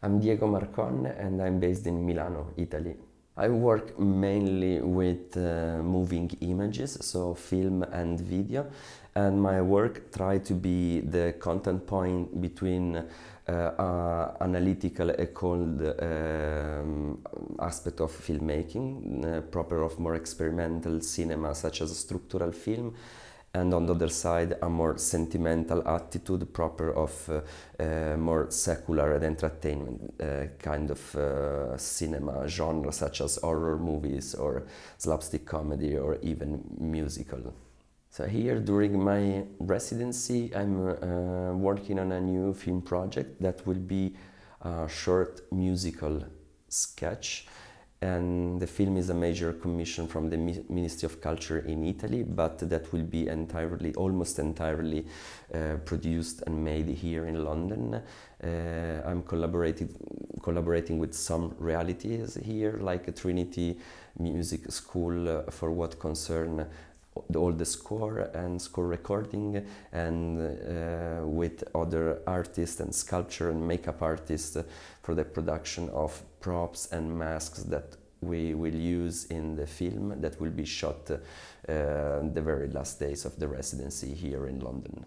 I'm Diego Marcon and I'm based in Milano, Italy. I work mainly with uh, moving images, so film and video, and my work try to be the content point between uh, uh, analytical and cold um, aspect of filmmaking, uh, proper of more experimental cinema such as structural film, and on the other side a more sentimental attitude proper of uh, uh more secular and entertainment uh, kind of uh, cinema genre such as horror movies or slapstick comedy or even musical. So here, during my residency, I'm uh, working on a new film project that will be a short musical sketch and the film is a major commission from the Ministry of Culture in Italy, but that will be entirely, almost entirely uh, produced and made here in London. Uh, I'm collaborating, collaborating with some realities here, like Trinity Music School uh, for what concern all the score and score recording and uh, with other artists and sculpture and makeup artists for the production of props and masks that we will use in the film that will be shot uh, the very last days of the residency here in London.